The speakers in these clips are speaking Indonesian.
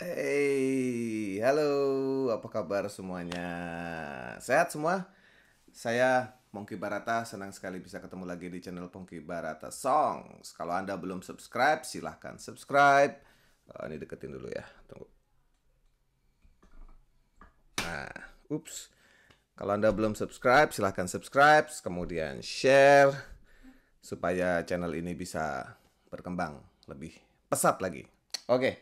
Hey, halo, apa kabar semuanya? Sehat semua? Saya Pongki Barata, senang sekali bisa ketemu lagi di channel Pongki Barata Songs. Kalau Anda belum subscribe, silahkan subscribe. Oh, ini deketin dulu ya, tunggu. Nah, ups. Kalau Anda belum subscribe, silahkan subscribe, kemudian share, supaya channel ini bisa berkembang lebih pesat lagi. Oke. Okay.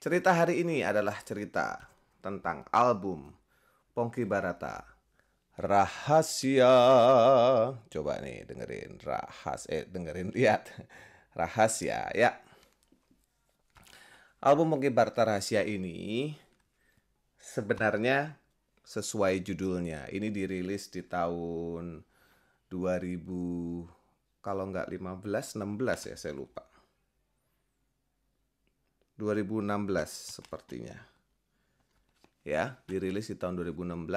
Cerita hari ini adalah cerita tentang album Pongki Barata Rahasia. Coba nih dengerin rahas eh dengerin lihat rahasia ya. Album Pongki Barata Rahasia ini sebenarnya sesuai judulnya. Ini dirilis di tahun 2000 kalau nggak 15 16 ya saya lupa. 2016 sepertinya. Ya, dirilis di tahun 2016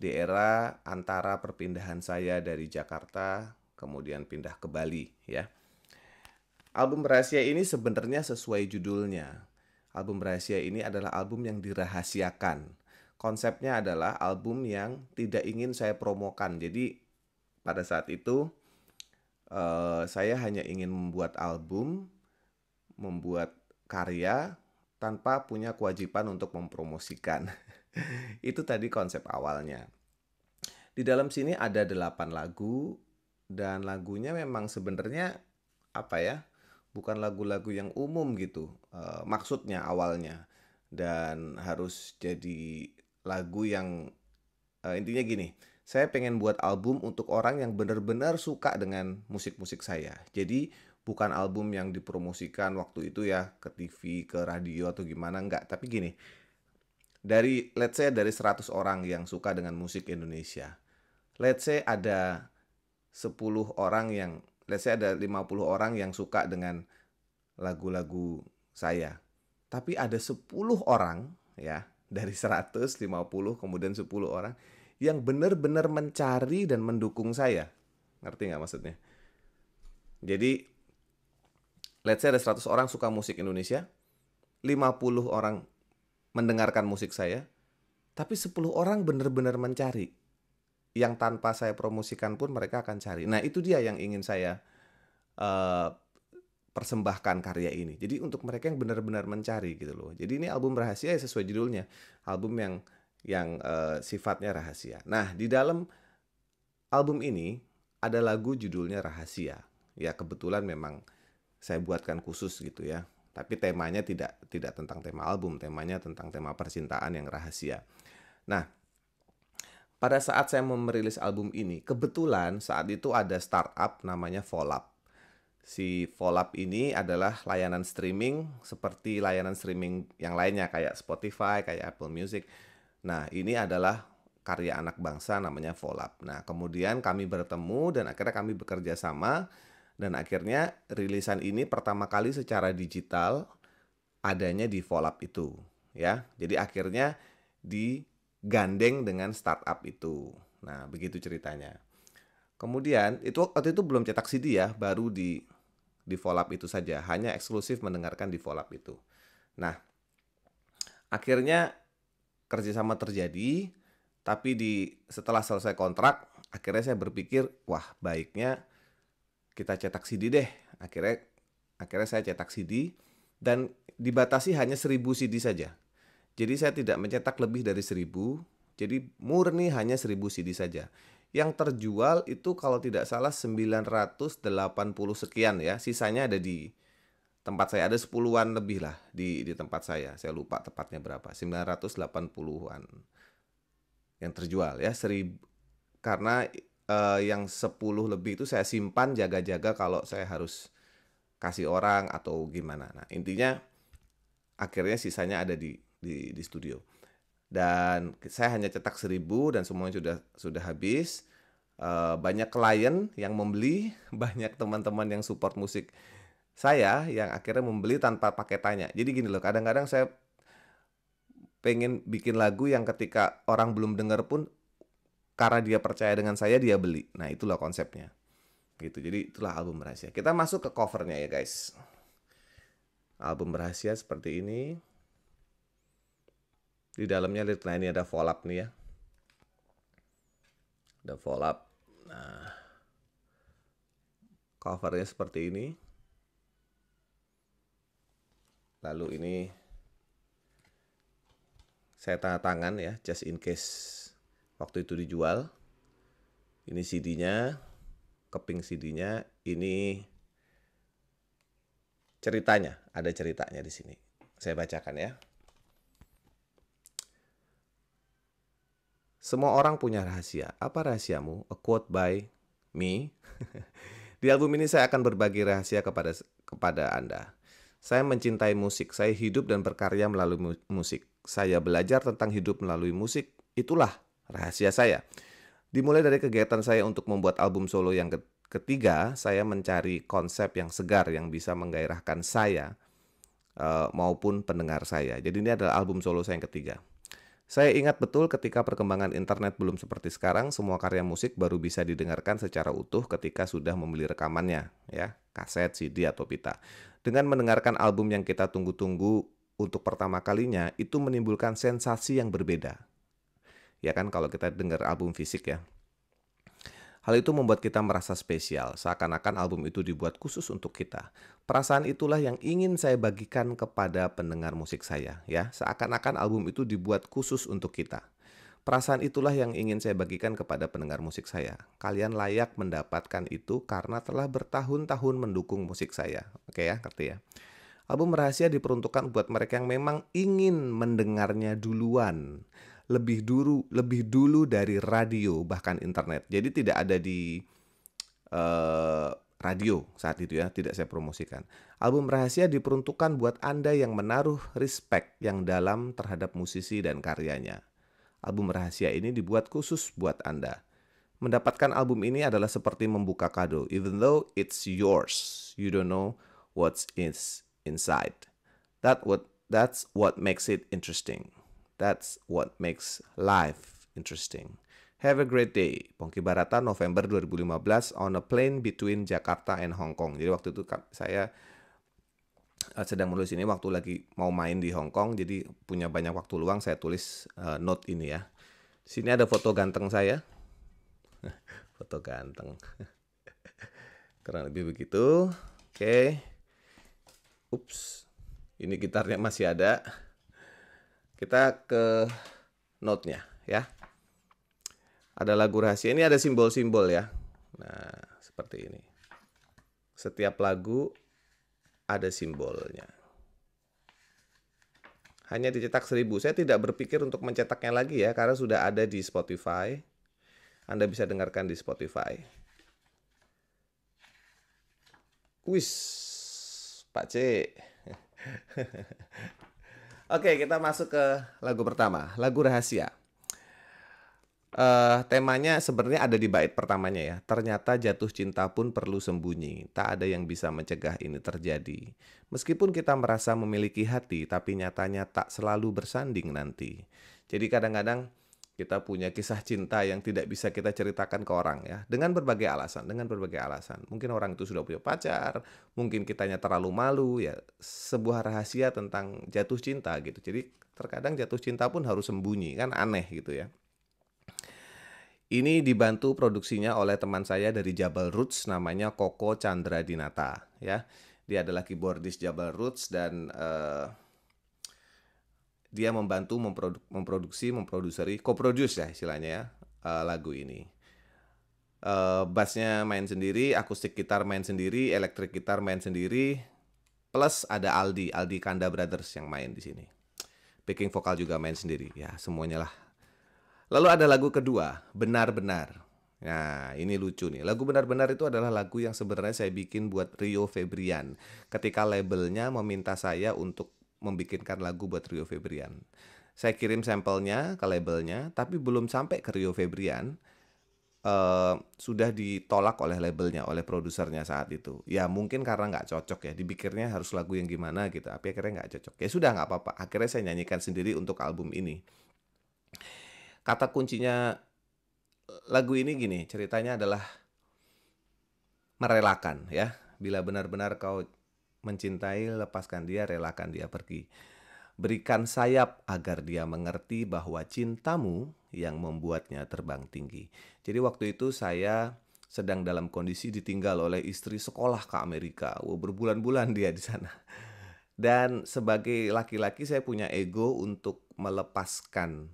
di era antara perpindahan saya dari Jakarta kemudian pindah ke Bali ya. Album rahasia ini sebenarnya sesuai judulnya. Album rahasia ini adalah album yang dirahasiakan. Konsepnya adalah album yang tidak ingin saya promokan. Jadi pada saat itu uh, saya hanya ingin membuat album, membuat karya tanpa punya kewajiban untuk mempromosikan. Itu tadi konsep awalnya. Di dalam sini ada delapan lagu dan lagunya memang sebenarnya apa ya? Bukan lagu-lagu yang umum gitu. E, maksudnya awalnya dan harus jadi lagu yang e, intinya gini. Saya pengen buat album untuk orang yang benar-benar suka dengan musik-musik saya. Jadi bukan album yang dipromosikan waktu itu ya ke TV, ke radio atau gimana enggak, tapi gini. Dari let's say dari 100 orang yang suka dengan musik Indonesia. Let's say ada 10 orang yang let's say ada 50 orang yang suka dengan lagu-lagu saya. Tapi ada 10 orang ya dari 150 kemudian 10 orang yang benar-benar mencari dan mendukung saya. Ngerti nggak maksudnya? Jadi let's say ada 100 orang suka musik Indonesia, 50 orang mendengarkan musik saya, tapi 10 orang benar-benar mencari. Yang tanpa saya promosikan pun mereka akan cari. Nah itu dia yang ingin saya uh, persembahkan karya ini. Jadi untuk mereka yang benar-benar mencari gitu loh. Jadi ini album rahasia ya sesuai judulnya. Album yang yang uh, sifatnya rahasia. Nah di dalam album ini ada lagu judulnya rahasia. Ya kebetulan memang saya buatkan khusus gitu ya. Tapi temanya tidak tidak tentang tema album, temanya tentang tema percintaan yang rahasia. Nah, pada saat saya merilis album ini, kebetulan saat itu ada startup namanya Volap. Si Volap ini adalah layanan streaming seperti layanan streaming yang lainnya kayak Spotify, kayak Apple Music. Nah, ini adalah karya anak bangsa namanya Volap. Nah, kemudian kami bertemu dan akhirnya kami bekerja sama dan akhirnya rilisan ini pertama kali secara digital adanya di Volap itu, ya. Jadi akhirnya digandeng dengan startup itu. Nah, begitu ceritanya. Kemudian itu waktu itu belum cetak CD ya, baru di di Volap itu saja, hanya eksklusif mendengarkan di Volap itu. Nah, akhirnya kerjasama terjadi, tapi di setelah selesai kontrak, akhirnya saya berpikir, wah baiknya kita cetak CD deh akhirnya akhirnya saya cetak CD dan dibatasi hanya 1000 CD saja jadi saya tidak mencetak lebih dari 1000 jadi murni hanya 1000 CD saja yang terjual itu kalau tidak salah 980 sekian ya sisanya ada di tempat saya ada 10-an lebih lah di di tempat saya saya lupa tepatnya berapa 980-an yang terjual ya 1000 karena uh, yang 10 lebih itu saya simpan jaga-jaga kalau saya harus kasih orang atau gimana. Nah, intinya akhirnya sisanya ada di di, di studio. Dan saya hanya cetak seribu dan semuanya sudah sudah habis. Uh, banyak klien yang membeli, banyak teman-teman yang support musik saya yang akhirnya membeli tanpa pakai tanya. Jadi gini loh, kadang-kadang saya pengen bikin lagu yang ketika orang belum dengar pun karena dia percaya dengan saya dia beli. Nah, itulah konsepnya. Gitu. Jadi itulah album rahasia. Kita masuk ke covernya ya, guys. Album rahasia seperti ini. Di dalamnya lihat nah ini ada fall up nih ya. Ada fall up. Nah, covernya seperti ini. Lalu ini saya tanda tangan ya, just in case waktu itu dijual. Ini CD-nya, keping CD-nya, ini ceritanya, ada ceritanya di sini. Saya bacakan ya. Semua orang punya rahasia. Apa rahasiamu? A quote by me. Di album ini saya akan berbagi rahasia kepada kepada Anda. Saya mencintai musik. Saya hidup dan berkarya melalui musik. Saya belajar tentang hidup melalui musik. Itulah rahasia saya. Dimulai dari kegiatan saya untuk membuat album solo yang ketiga, saya mencari konsep yang segar yang bisa menggairahkan saya eh, maupun pendengar saya. Jadi ini adalah album solo saya yang ketiga. Saya ingat betul ketika perkembangan internet belum seperti sekarang, semua karya musik baru bisa didengarkan secara utuh ketika sudah membeli rekamannya, ya, kaset, CD atau pita. Dengan mendengarkan album yang kita tunggu-tunggu untuk pertama kalinya, itu menimbulkan sensasi yang berbeda ya kan kalau kita dengar album fisik ya. Hal itu membuat kita merasa spesial, seakan-akan album itu dibuat khusus untuk kita. Perasaan itulah yang ingin saya bagikan kepada pendengar musik saya, ya. Seakan-akan album itu dibuat khusus untuk kita. Perasaan itulah yang ingin saya bagikan kepada pendengar musik saya. Kalian layak mendapatkan itu karena telah bertahun-tahun mendukung musik saya. Oke ya, ngerti ya. Album rahasia diperuntukkan buat mereka yang memang ingin mendengarnya duluan lebih dulu lebih dulu dari radio bahkan internet. Jadi tidak ada di uh, radio saat itu ya, tidak saya promosikan. Album rahasia diperuntukkan buat Anda yang menaruh respect yang dalam terhadap musisi dan karyanya. Album rahasia ini dibuat khusus buat Anda. Mendapatkan album ini adalah seperti membuka kado, even though it's yours, you don't know what's is inside. That what that's what makes it interesting. That's what makes life interesting. Have a great day. Pongki Barata November 2015 on a plane between Jakarta and Hong Kong. Jadi waktu itu saya eh, sedang menulis ini waktu lagi mau main di Hong Kong jadi punya banyak waktu luang saya tulis uh, note ini ya. Sini ada foto ganteng saya. foto ganteng. Kurang lebih begitu. Oke. Okay. Ups. Ini gitarnya masih ada. Kita ke note-nya ya. Ada lagu rahasia. Ini ada simbol-simbol ya. Nah, seperti ini. Setiap lagu ada simbolnya. Hanya dicetak 1000. Saya tidak berpikir untuk mencetaknya lagi ya karena sudah ada di Spotify. Anda bisa dengarkan di Spotify. Wis, Pak C. Oke, kita masuk ke lagu pertama, lagu rahasia. Uh, temanya sebenarnya ada di bait pertamanya ya. Ternyata jatuh cinta pun perlu sembunyi. Tak ada yang bisa mencegah ini terjadi. Meskipun kita merasa memiliki hati, tapi nyatanya tak selalu bersanding nanti. Jadi kadang-kadang kita punya kisah cinta yang tidak bisa kita ceritakan ke orang ya dengan berbagai alasan dengan berbagai alasan mungkin orang itu sudah punya pacar mungkin kitanya terlalu malu ya sebuah rahasia tentang jatuh cinta gitu jadi terkadang jatuh cinta pun harus sembunyi kan aneh gitu ya ini dibantu produksinya oleh teman saya dari Jabal Roots namanya Koko Chandra Dinata ya dia adalah keyboardis Jabal Roots dan uh, dia membantu memprodu memproduksi, memproduseri, co-produce ya istilahnya ya uh, lagu ini. Uh, bassnya main sendiri, akustik gitar main sendiri, elektrik gitar main sendiri, plus ada Aldi, Aldi Kanda Brothers yang main di sini. Backing vokal juga main sendiri, ya semuanya lah. Lalu ada lagu kedua, benar-benar. Nah, ini lucu nih. Lagu benar-benar itu adalah lagu yang sebenarnya saya bikin buat Rio Febrian ketika labelnya meminta saya untuk membikinkan lagu buat Rio Febrian. Saya kirim sampelnya ke labelnya, tapi belum sampai ke Rio Febrian. Uh, sudah ditolak oleh labelnya, oleh produsernya saat itu. Ya mungkin karena nggak cocok ya, dipikirnya harus lagu yang gimana gitu. Tapi akhirnya nggak cocok. Ya sudah nggak apa-apa. Akhirnya saya nyanyikan sendiri untuk album ini. Kata kuncinya lagu ini gini, ceritanya adalah merelakan ya. Bila benar-benar kau mencintai, lepaskan dia, relakan dia pergi. Berikan sayap agar dia mengerti bahwa cintamu yang membuatnya terbang tinggi. Jadi waktu itu saya sedang dalam kondisi ditinggal oleh istri sekolah ke Amerika. Wow, berbulan-bulan dia di sana. Dan sebagai laki-laki saya punya ego untuk melepaskan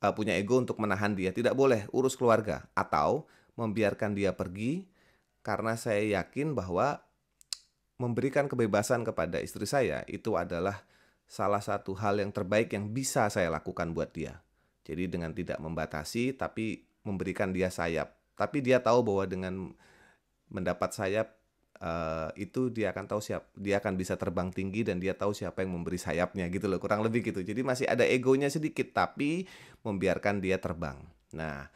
uh, punya ego untuk menahan dia. Tidak boleh urus keluarga atau membiarkan dia pergi karena saya yakin bahwa memberikan kebebasan kepada istri saya itu adalah salah satu hal yang terbaik yang bisa saya lakukan buat dia. Jadi dengan tidak membatasi tapi memberikan dia sayap. Tapi dia tahu bahwa dengan mendapat sayap uh, itu dia akan tahu siap dia akan bisa terbang tinggi dan dia tahu siapa yang memberi sayapnya gitu loh kurang lebih gitu jadi masih ada egonya sedikit tapi membiarkan dia terbang nah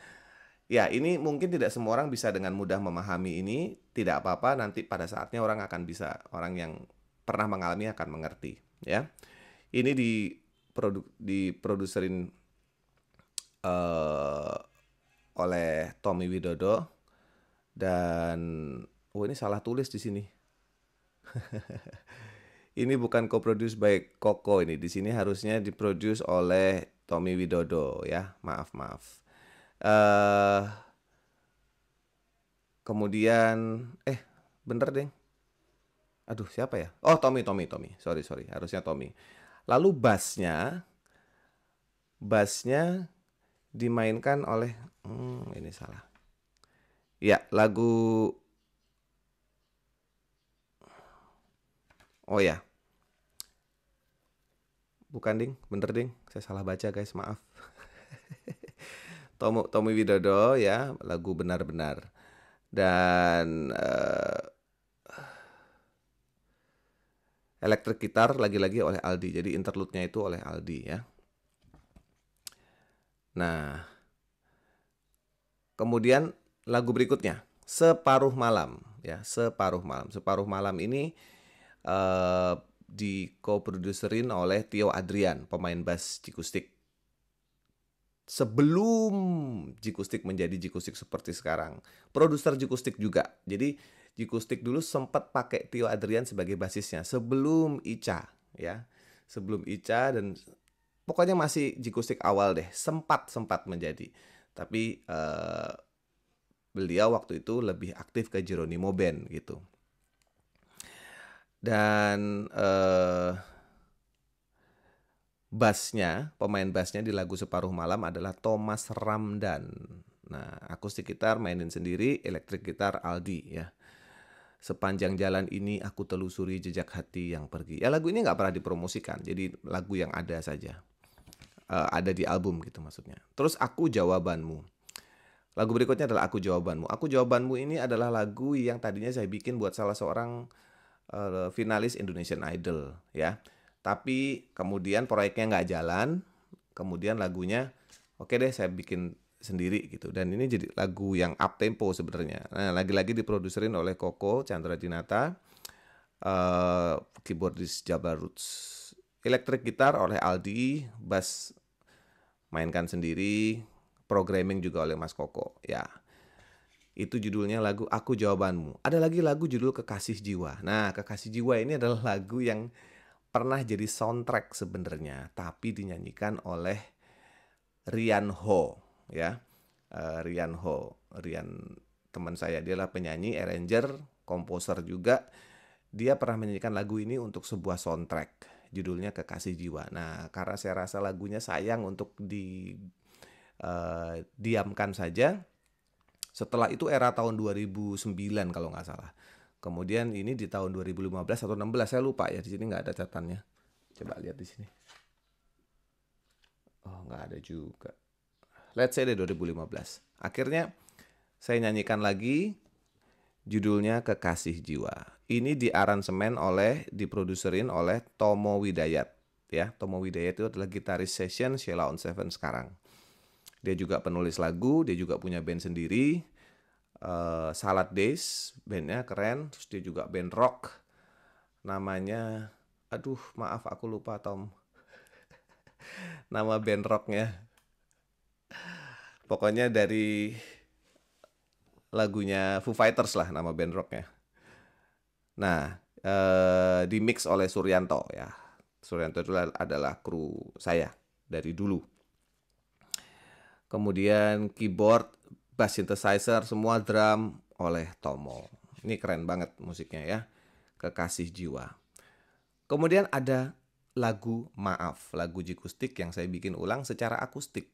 ya ini mungkin tidak semua orang bisa dengan mudah memahami ini tidak apa-apa nanti pada saatnya orang akan bisa orang yang pernah mengalami akan mengerti ya ini di produk di produserin uh, eh, oleh Tommy Widodo dan oh ini salah tulis di sini ini bukan co-produce by Koko ini di sini harusnya diproduce oleh Tommy Widodo ya maaf maaf uh, Kemudian eh bener deh. Aduh siapa ya? Oh Tommy Tommy Tommy. Sorry sorry harusnya Tommy. Lalu bassnya bassnya dimainkan oleh hmm, ini salah. Ya lagu Oh ya. Bukan ding, bener ding. Saya salah baca guys, maaf. Tommy Widodo ya, lagu benar-benar dan uh, eh, elektrik gitar lagi-lagi oleh Aldi. Jadi interlude-nya itu oleh Aldi ya. Nah, kemudian lagu berikutnya Separuh Malam ya, Separuh Malam. Separuh Malam ini uh, eh, di co-producerin oleh Tio Adrian, pemain bass Cikustik sebelum Jikustik menjadi Jikustik seperti sekarang. Produser Jikustik juga. Jadi Jikustik dulu sempat pakai Tio Adrian sebagai basisnya sebelum Ica ya. Sebelum Ica dan pokoknya masih Jikustik awal deh, sempat sempat menjadi. Tapi eh, beliau waktu itu lebih aktif ke Jeronimo Band gitu. Dan eh bassnya, pemain bassnya di lagu Separuh Malam adalah Thomas Ramdan. Nah, akustik gitar mainin sendiri, elektrik gitar Aldi ya. Sepanjang jalan ini aku telusuri jejak hati yang pergi. Ya lagu ini nggak pernah dipromosikan, jadi lagu yang ada saja. Uh, ada di album gitu maksudnya. Terus aku jawabanmu. Lagu berikutnya adalah aku jawabanmu. Aku jawabanmu ini adalah lagu yang tadinya saya bikin buat salah seorang uh, finalis Indonesian Idol ya tapi kemudian proyeknya nggak jalan kemudian lagunya oke okay deh saya bikin sendiri gitu dan ini jadi lagu yang up tempo sebenarnya nah lagi-lagi diproduserin oleh Koko Chandra Dinata uh, eh, keyboardis Jabar Roots elektrik gitar oleh Aldi bass mainkan sendiri programming juga oleh Mas Koko ya itu judulnya lagu Aku Jawabanmu ada lagi lagu judul Kekasih Jiwa nah Kekasih Jiwa ini adalah lagu yang pernah jadi soundtrack sebenarnya, tapi dinyanyikan oleh Rian Ho, ya. Uh, Rian Ho, Rian teman saya, dia dialah penyanyi, arranger, komposer juga. Dia pernah menyanyikan lagu ini untuk sebuah soundtrack, judulnya Kekasih Jiwa. Nah, karena saya rasa lagunya sayang untuk di uh, diamkan saja. Setelah itu era tahun 2009 kalau nggak salah. Kemudian ini di tahun 2015 atau 16 saya lupa ya di sini nggak ada catatannya. Coba lihat di sini. Oh nggak ada juga. Let's say di 2015. Akhirnya saya nyanyikan lagi judulnya Kekasih Jiwa. Ini di men oleh diproduserin oleh Tomo Widayat. Ya, Tomo Widayat itu adalah gitaris session Sheila on Seven sekarang. Dia juga penulis lagu, dia juga punya band sendiri uh, Salad Days bandnya keren terus dia juga band rock namanya aduh maaf aku lupa Tom nama band rocknya pokoknya dari lagunya Foo Fighters lah nama band rocknya nah uh, di mix oleh Suryanto ya Suryanto itu adalah kru saya dari dulu kemudian keyboard bass synthesizer semua drum oleh Tomo. Ini keren banget musiknya ya. Kekasih jiwa. Kemudian ada lagu Maaf, lagu jikustik yang saya bikin ulang secara akustik.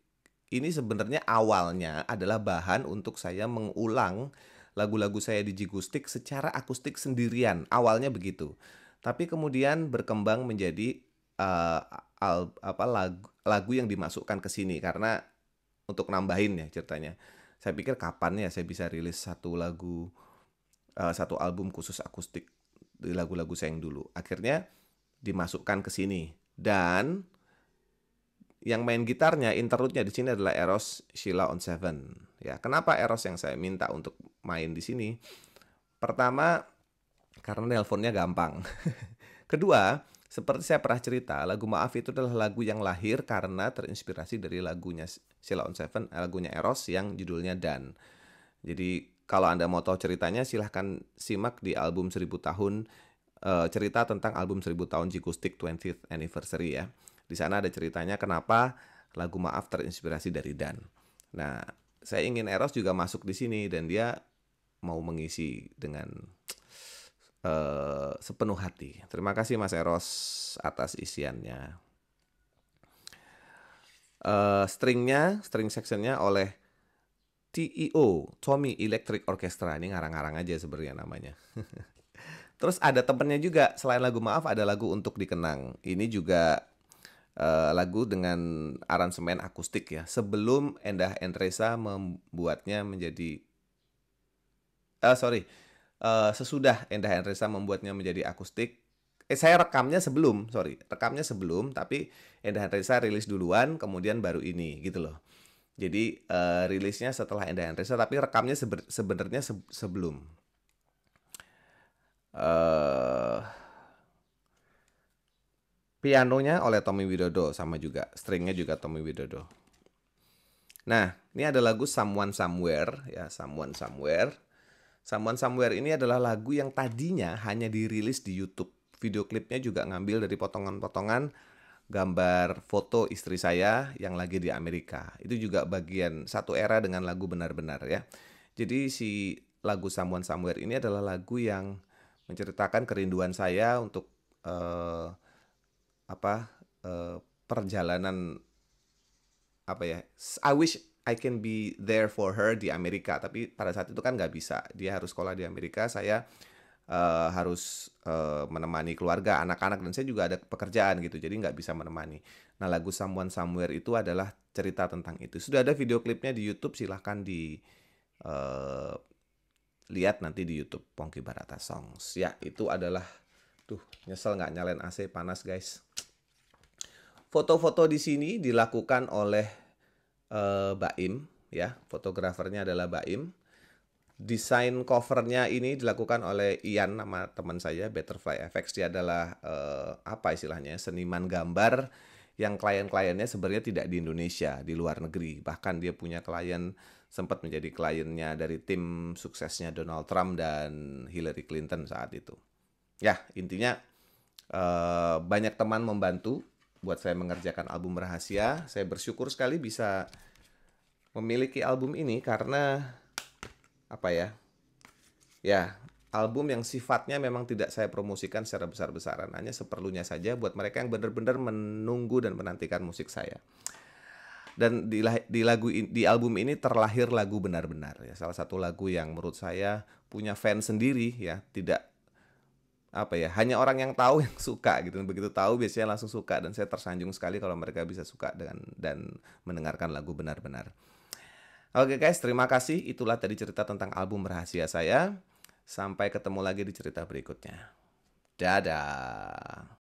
Ini sebenarnya awalnya adalah bahan untuk saya mengulang lagu-lagu saya di jikustik secara akustik sendirian. Awalnya begitu. Tapi kemudian berkembang menjadi uh, al, apa lagu, lagu yang dimasukkan ke sini karena untuk nambahin ya ceritanya saya pikir kapan ya saya bisa rilis satu lagu uh, satu album khusus akustik di lagu-lagu saya yang dulu. Akhirnya dimasukkan ke sini dan yang main gitarnya interlude-nya di sini adalah Eros Sheila on Seven. Ya, kenapa Eros yang saya minta untuk main di sini? Pertama, karena nelponnya gampang. Kedua, seperti saya pernah cerita, lagu Maaf itu adalah lagu yang lahir karena terinspirasi dari lagunya Sheila on Seven, eh, lagunya Eros yang judulnya Dan. Jadi kalau Anda mau tahu ceritanya silahkan simak di album Seribu tahun uh, cerita tentang album Seribu tahun Jikustik 20th Anniversary ya. Di sana ada ceritanya kenapa lagu Maaf terinspirasi dari Dan. Nah, saya ingin Eros juga masuk di sini dan dia mau mengisi dengan Eh, sepenuh hati. Terima kasih Mas Eros atas isiannya. Uh, stringnya, string sectionnya oleh TEO, Tommy Electric Orchestra. Ini ngarang-ngarang aja sebenarnya namanya. Terus ada temennya juga, selain lagu Maaf ada lagu Untuk Dikenang. Ini juga uh, lagu dengan aransemen akustik ya. Sebelum Endah Endresa membuatnya menjadi... Uh, sorry, uh, sesudah Endah Endresa membuatnya menjadi akustik eh saya rekamnya sebelum sorry rekamnya sebelum tapi Endah Endresa rilis duluan kemudian baru ini gitu loh jadi uh, rilisnya setelah Endah Endresa, tapi rekamnya seber, sebenarnya se sebelum uh, pianonya oleh Tommy Widodo sama juga stringnya juga Tommy Widodo nah ini ada lagu Someone Somewhere ya Someone Somewhere Someone Somewhere ini adalah lagu yang tadinya hanya dirilis di YouTube. Video klipnya juga ngambil dari potongan-potongan gambar foto istri saya yang lagi di Amerika. Itu juga bagian satu era dengan lagu benar-benar ya. Jadi si lagu Someone Somewhere ini adalah lagu yang menceritakan kerinduan saya untuk uh, apa uh, perjalanan apa ya I wish I can be there for her di Amerika tapi pada saat itu kan nggak bisa dia harus sekolah di Amerika saya uh, harus uh, menemani keluarga anak-anak dan saya juga ada pekerjaan gitu jadi nggak bisa menemani nah lagu Someone Somewhere itu adalah cerita tentang itu sudah ada video klipnya di YouTube silahkan di uh, lihat nanti di YouTube Pongki Barata Songs ya itu adalah tuh nyesel nggak nyalain AC panas guys foto-foto di sini dilakukan oleh uh, Baim ya fotografernya adalah Baim desain covernya ini dilakukan oleh Ian nama teman saya Butterfly FX dia adalah uh, apa istilahnya seniman gambar yang klien-kliennya sebenarnya tidak di Indonesia di luar negeri bahkan dia punya klien sempat menjadi kliennya dari tim suksesnya Donald Trump dan Hillary Clinton saat itu ya intinya uh, banyak teman membantu buat saya mengerjakan album rahasia. Saya bersyukur sekali bisa memiliki album ini karena apa ya? Ya, album yang sifatnya memang tidak saya promosikan secara besar-besaran, hanya seperlunya saja buat mereka yang benar-benar menunggu dan menantikan musik saya. Dan di, di lagu di album ini terlahir lagu benar-benar ya, salah satu lagu yang menurut saya punya fans sendiri ya, tidak apa ya hanya orang yang tahu yang suka gitu begitu tahu biasanya langsung suka dan saya tersanjung sekali kalau mereka bisa suka dengan dan mendengarkan lagu benar-benar oke guys terima kasih itulah tadi cerita tentang album rahasia saya sampai ketemu lagi di cerita berikutnya dadah